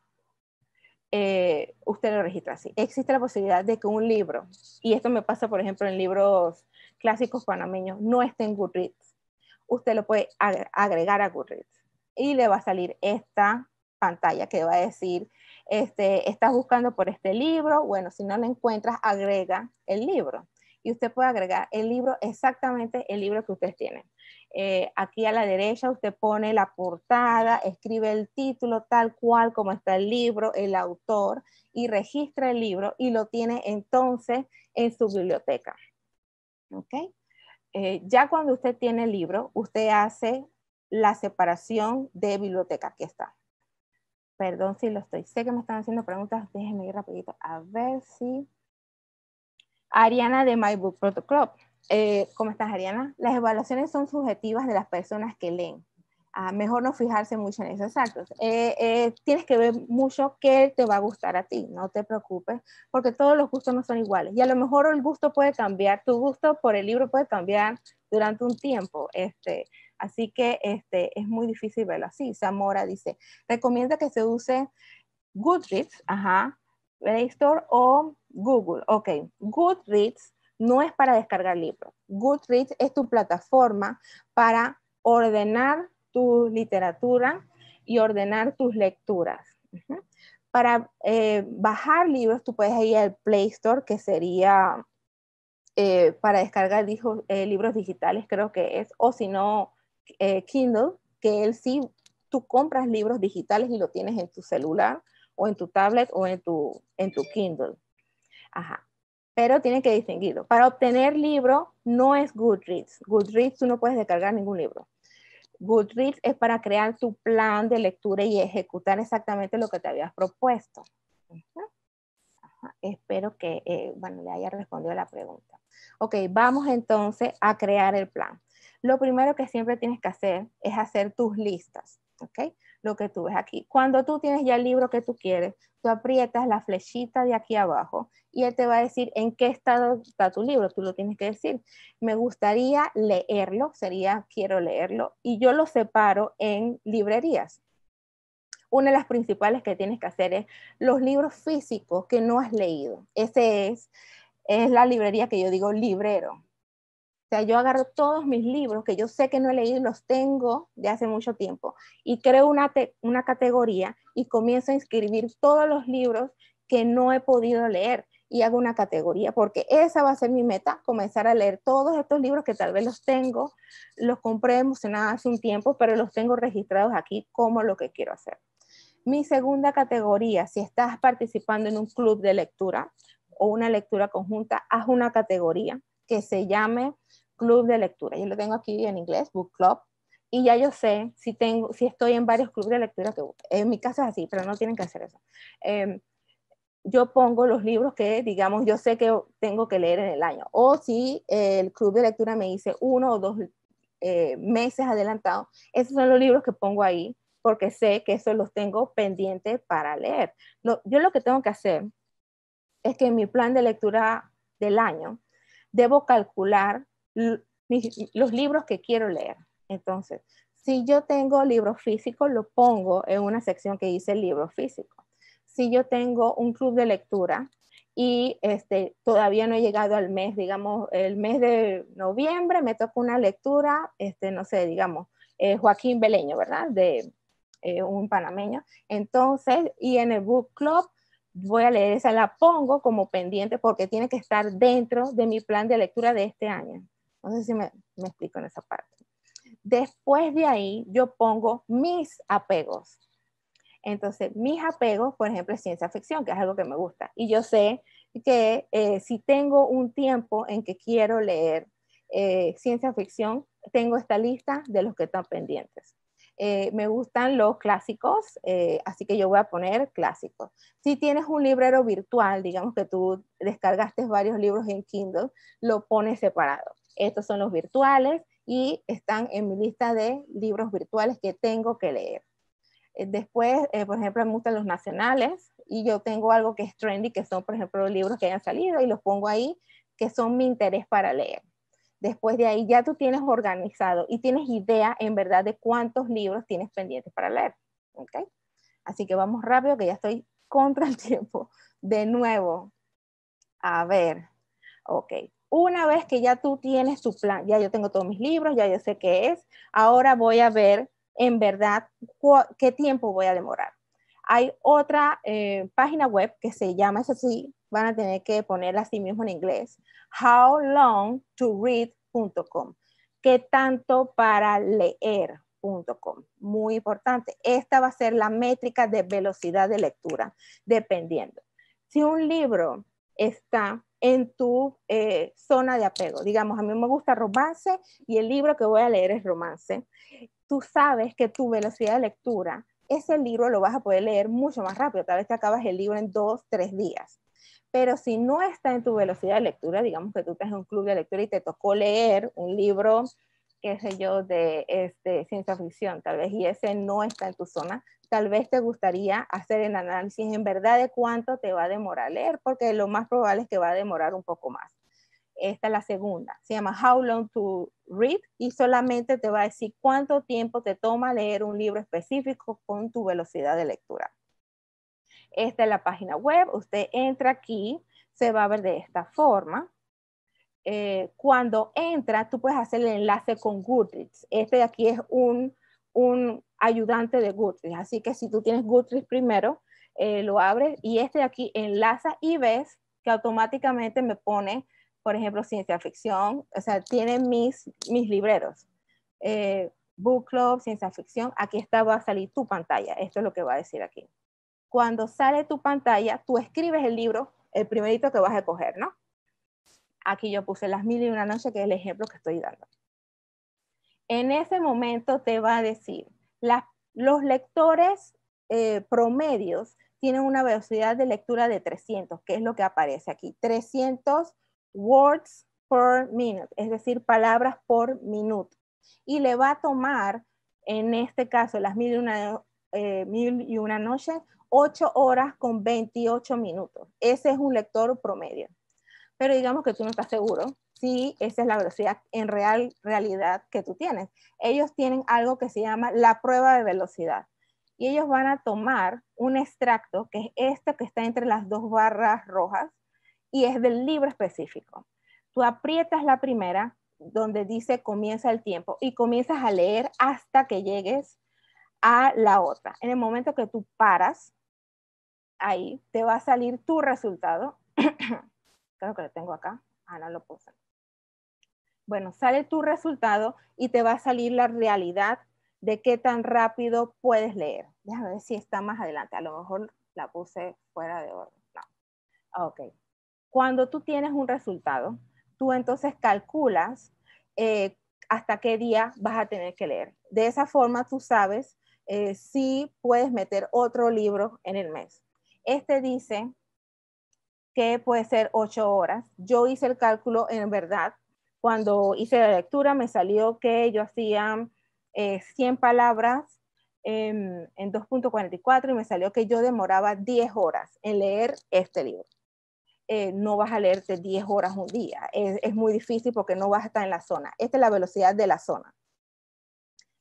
eh, usted lo registra así. Existe la posibilidad de que un libro, y esto me pasa por ejemplo en libros clásicos panameños, no esté en Goodreads. Usted lo puede agregar a Goodreads y le va a salir esta pantalla que va a decir este, estás buscando por este libro, bueno, si no lo encuentras, agrega el libro. Y usted puede agregar el libro, exactamente el libro que usted tiene. Eh, aquí a la derecha usted pone la portada, escribe el título tal cual como está el libro, el autor, y registra el libro y lo tiene entonces en su biblioteca. Eh, ya cuando usted tiene el libro, usted hace la separación de biblioteca. que está. Perdón si lo estoy. Sé que me están haciendo preguntas, déjenme ir rapidito a ver si... Ariana de MyBook Book Protocol. Eh, ¿Cómo estás, Ariana? Las evaluaciones son subjetivas de las personas que leen. Ah, mejor no fijarse mucho en esos actos. Eh, eh, tienes que ver mucho qué te va a gustar a ti, no te preocupes, porque todos los gustos no son iguales. Y a lo mejor el gusto puede cambiar, tu gusto por el libro puede cambiar durante un tiempo. Este, así que este, es muy difícil verlo así. Zamora dice, recomienda que se use Goodreads, ajá, Play Store o Google. Ok, Goodreads no es para descargar libros. Goodreads es tu plataforma para ordenar tu literatura y ordenar tus lecturas. Para eh, bajar libros, tú puedes ir al Play Store, que sería eh, para descargar eh, libros digitales, creo que es, o si no, Kindle, que él sí, tú compras libros digitales y lo tienes en tu celular o en tu tablet o en tu, en tu Kindle. Ajá pero tiene que distinguirlo. Para obtener libro no es Goodreads. Goodreads tú no puedes descargar ningún libro. Goodreads es para crear tu plan de lectura y ejecutar exactamente lo que te habías propuesto. Espero que, eh, bueno, le haya respondido la pregunta. Ok, vamos entonces a crear el plan. Lo primero que siempre tienes que hacer es hacer tus listas, ¿ok? lo que tú ves aquí. Cuando tú tienes ya el libro que tú quieres, tú aprietas la flechita de aquí abajo y él te va a decir en qué estado está tu libro. Tú lo tienes que decir. Me gustaría leerlo, sería quiero leerlo, y yo lo separo en librerías. Una de las principales que tienes que hacer es los libros físicos que no has leído. Ese es, es la librería que yo digo librero o sea, yo agarro todos mis libros que yo sé que no he leído, los tengo de hace mucho tiempo, y creo una, categoría y comienzo a inscribir todos los libros que no he podido leer y hago una categoría, porque esa va a ser mi meta, comenzar a leer todos estos libros que tal vez los tengo, los compré emocionada hace un tiempo, pero los tengo registrados aquí como lo que quiero hacer. Mi segunda categoría, si estás participando en un club de lectura o una lectura conjunta, haz una categoría que se llame club de lectura. Yo lo tengo aquí en inglés, book club, y ya yo sé si, tengo, si estoy en varios clubes de lectura, que en mi caso es así, pero no tienen que hacer eso. Em, yo pongo los libros que, digamos, yo sé que tengo que leer en el año. O si el club de lectura me dice uno o dos eh, meses adelantado, esos son los libros que pongo ahí porque sé que esos los tengo pendiente para leer. yo lo que tengo que hacer es que en mi plan de lectura del año debo calcular los libros que quiero leer. Entonces, si yo tengo libros físicos, lo pongo en una sección que dice libro físicos Si yo tengo un club de lectura y este, todavía no he llegado al mes, digamos, el mes de noviembre me toca una lectura, este, no sé, digamos, eh, Joaquín Beleño, ¿verdad? De eh, un panameño. Entonces, y en el book club voy a leer esa, la pongo como pendiente porque tiene que estar dentro de mi plan de lectura de este año. No sé si me, explico en esa parte. Después de ahí, yo pongo mis apegos. Entonces, mis apegos, por ejemplo, es ciencia ficción, que es algo que me gusta. Y yo sé que eh, si tengo un tiempo en que quiero leer eh, ciencia ficción, tengo esta lista de los que están pendientes. Eh, me gustan los clásicos, así que yo voy a poner clásicos. Si tienes un librero virtual, digamos que tú descargaste varios libros en Kindle, lo pones separado estos son los virtuales y están en mi lista de libros virtuales que tengo que leer. Eh, después, eh, por ejemplo, me gustan los nacionales y yo tengo algo que es trendy, que son, por ejemplo, los libros que hayan salido y los pongo ahí, que son mi interés para leer. Después de ahí ya tú tienes organizado y tienes idea en verdad de cuántos libros tienes pendientes para leer. ¿okay? Así que vamos rápido, que ya estoy contra el tiempo. De nuevo, a ver, ok una vez que ya tú tienes tu plan, ya yo tengo todos mis libros, ya yo sé qué es, ahora voy a ver en verdad qué tiempo voy a demorar. Hay otra eh, página web que se llama, eso sí, van a tener que ponerla así mismo en inglés, howlongtoread.com, que tanto para leer.com. Muy importante, esta va a ser la métrica de velocidad de lectura, dependiendo. Si un libro está en tu eh, zona de apego. Digamos, a mí me gusta romance y el libro que voy a leer es romance. Tú sabes que tu velocidad de lectura, ese libro lo vas a poder leer mucho más rápido. Tal vez te acabas el libro en dos, tres días. Pero si no está en tu velocidad de lectura, digamos que tú estás en un club de lectura y te tocó leer un libro qué sé yo, de este, ciencia ficción, tal vez, y ese no está en tu zona, tal vez te gustaría hacer el análisis en verdad de cuánto te va a demorar leer, porque lo más probable es que va a demorar un poco más. Esta es la segunda, se llama How Long to Read y solamente te va a decir cuánto tiempo te toma leer un libro específico con tu velocidad de lectura. Esta es la página web, usted entra aquí, se va a ver de esta forma eh, cuando entra, tú puedes hacer el enlace con Goodreads. Este de aquí es un, ayudante de Goodreads. Así que si tú tienes Goodreads primero, eh, lo abres y este de aquí enlaza y ves que automáticamente me pone, por ejemplo, ciencia ficción. O sea, tiene mis, mis libreros. Eh, book Club, ciencia ficción. Aquí está, va a salir tu pantalla. Esto es lo que va a decir aquí. Cuando sale tu pantalla, tú escribes el libro, el primerito que vas a coger, ¿no? Aquí yo puse las mil y una noche, que es el ejemplo que estoy dando. En ese momento te va a decir, los lectores eh, promedios tienen una velocidad de lectura de 300, que es lo que aparece aquí, 300 words per minute, es decir, palabras por minuto. Y le va a tomar, en este caso, las mil y una, eh, y una 8 horas con 28 minutos. Ese es un lector promedio pero digamos que tú no estás seguro si esa es la velocidad en real realidad que tú tienes. Ellos tienen algo que se llama la prueba de velocidad y ellos van a tomar un extracto que es este que está entre las dos barras rojas y es del libro específico. Tú aprietas la primera donde dice comienza el tiempo y comienzas a leer hasta que llegues a la otra. En el momento que tú paras, ahí te va a salir tu resultado creo que lo tengo acá, Ana ah, lo puso. Bueno, sale tu resultado y te va a salir la realidad de qué tan rápido puedes leer. Déjame ver si está más adelante, a lo mejor la puse fuera de orden. No. Ok. Cuando tú tienes un resultado, tú entonces calculas eh, hasta qué día vas a tener que leer. De esa forma tú sabes eh, si puedes meter otro libro en el mes. Este dice que puede ser ocho horas. Yo hice el cálculo en verdad. Cuando hice la lectura me salió que yo hacía 100 eh, palabras en, 2.44 y me salió que yo demoraba 10 horas en leer este libro. Eh, no vas a leerte 10 horas un día. Es, es, muy difícil porque no vas a estar en la zona. Esta es la velocidad de la zona.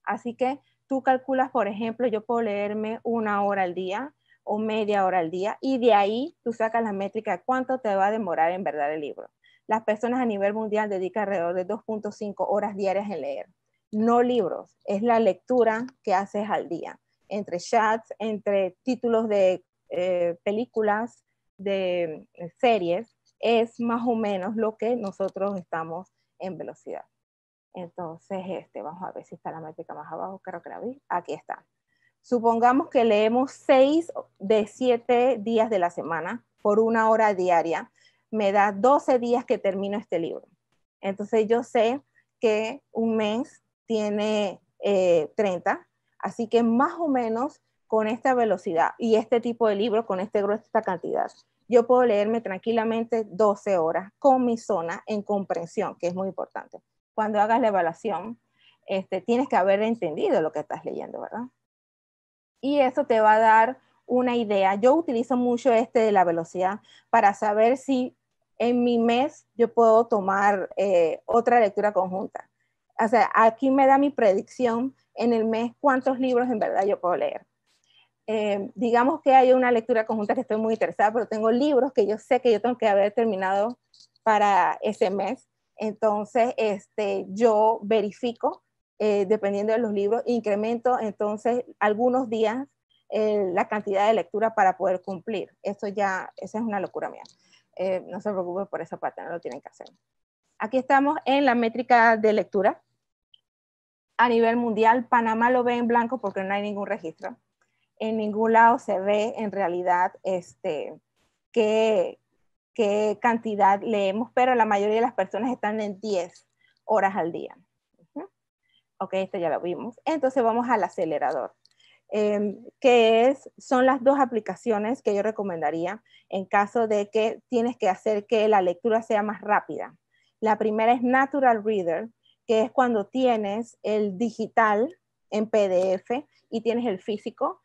Así que tú calculas, por ejemplo, yo puedo leerme una hora al día, o media hora al día y de ahí tú sacas la métrica de cuánto te va a demorar en verdad el libro. Las personas a nivel mundial dedican alrededor de 2.5 horas diarias en leer, no libros, es la lectura que haces al día, entre chats, entre títulos de eh, películas, de eh, series, es más o menos lo que nosotros estamos en velocidad. Entonces, este, vamos a ver si está la métrica más abajo, creo que la vi. Aquí está. Supongamos que leemos 6 de siete días de la semana por una hora diaria. Me da 12 días que termino este libro. Entonces yo sé que un mes tiene 30, eh, así que más o menos con esta velocidad y este tipo de libro, con este grueso, esta cantidad, yo puedo leerme tranquilamente 12 horas con mi zona en comprensión, que es muy importante. Cuando hagas la evaluación, este, tienes que haber entendido lo que estás leyendo, ¿verdad? y eso te va a dar una idea. Yo utilizo mucho este de la velocidad para saber si en mi mes yo puedo tomar eh, otra lectura conjunta. O sea, aquí me da mi predicción en el mes cuántos libros en verdad yo puedo leer. Eh, digamos que hay una lectura conjunta que estoy muy interesada, pero tengo libros que yo sé que yo tengo que haber terminado para ese mes. Entonces, este, yo verifico eh, dependiendo de los libros, incremento entonces algunos días eh, la cantidad de lectura para poder cumplir. Eso ya, esa es una locura mía. Eh, no se preocupen por esa parte, no lo tienen que hacer. Aquí estamos en la métrica de lectura. A nivel mundial, Panamá lo ve en blanco porque no hay ningún registro. En ningún lado se ve en realidad este, qué, qué cantidad leemos, pero la mayoría de las personas están en 10 horas al día. Ok, esto ya lo vimos. Entonces vamos al acelerador, eh, que es, son las dos aplicaciones que yo recomendaría en caso de que tienes que hacer que la lectura sea más rápida. La primera es Natural Reader, que es cuando tienes el digital en PDF y tienes el físico,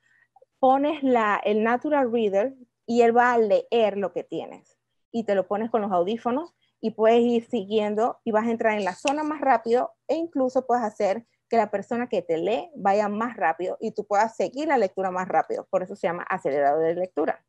pones el Natural Reader y él va a leer lo que tienes y te lo pones con los audífonos y puedes ir siguiendo y vas a entrar en la zona más rápido e incluso puedes hacer que la persona que te lee vaya más rápido y tú puedas seguir la lectura más rápido. Por eso se llama acelerador de lectura.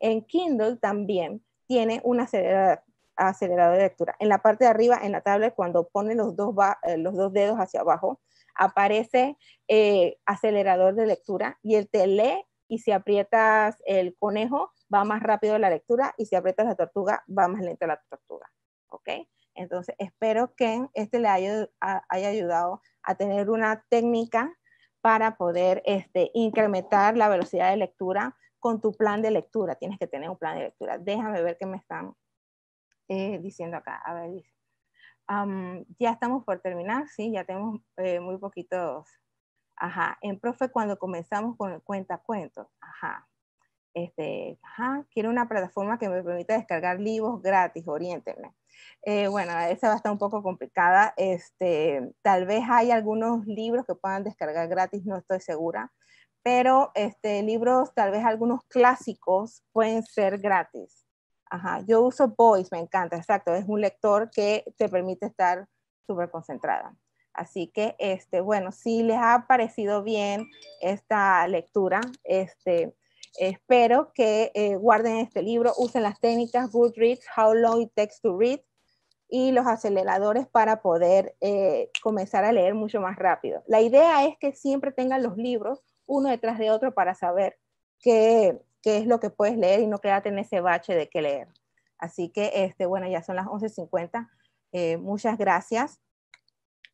En Kindle también tiene un acelerador, de lectura. En la parte de arriba, en la tablet, cuando pones los dos, eh, los dos dedos hacia abajo, aparece eh, acelerador de lectura y él te lee y si aprietas el conejo, va más rápido la lectura y si aprietas la tortuga, va más lenta la tortuga. ¿ok? Entonces, espero que este le haya, ayudado a tener una técnica para poder este, incrementar la velocidad de lectura con tu plan de lectura. Tienes que tener un plan de lectura. Déjame ver qué me están eh, diciendo acá. A ver, dice. Um, ya estamos por terminar, sí, ya tenemos eh, muy poquitos. Ajá, en profe cuando comenzamos con el cuenta-cuento. Ajá, este, ajá, quiero una plataforma que me permita descargar libros gratis, oriéntenme. Eh, bueno, esa va a estar un poco complicada. Este, tal vez hay algunos libros que puedan descargar gratis, no estoy segura, pero este, libros, tal vez algunos clásicos pueden ser gratis. Ajá, yo uso Voice, me encanta, exacto, es un lector que te permite estar súper concentrada. Así que, este, bueno, si les ha parecido bien esta lectura, este, Espero que eh, guarden este libro, usen las técnicas Goodreads, How Long It Takes to Read y los aceleradores para poder eh, comenzar a leer mucho más rápido. La idea es que siempre tengan los libros uno detrás de otro para saber qué, qué es lo que puedes leer y no quedarte en ese bache de qué leer. Así que, este, bueno, ya son las 11.50. Eh, muchas gracias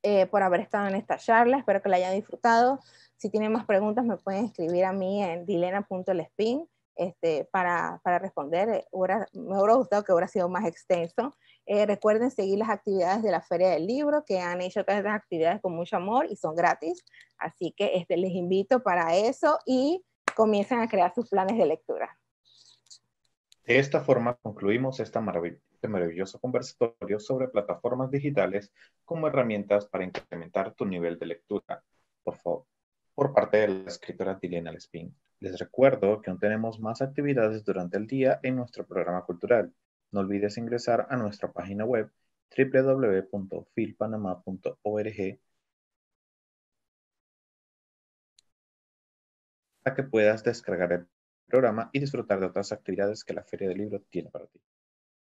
eh, por haber estado en esta charla. Espero que la hayan disfrutado. Si tienen más preguntas, me pueden escribir a mí en dilena.lespin este, para, para responder. me hubiera gustado que hubiera sido más extenso. Eh, recuerden seguir las actividades de la Feria del Libro, que han hecho todas estas actividades con mucho amor y son gratis. Así que este, les invito para eso y comiencen a crear sus planes de lectura. De esta forma concluimos este maravilloso conversatorio sobre plataformas digitales como herramientas para incrementar tu nivel de lectura. Por favor, por parte de la escritora Tilena Lespin. Les recuerdo que aún tenemos más actividades durante el día en nuestro programa cultural. No olvides ingresar a nuestra página web www.filpanama.org para que puedas descargar el programa y disfrutar de otras actividades que la Feria del Libro tiene para ti.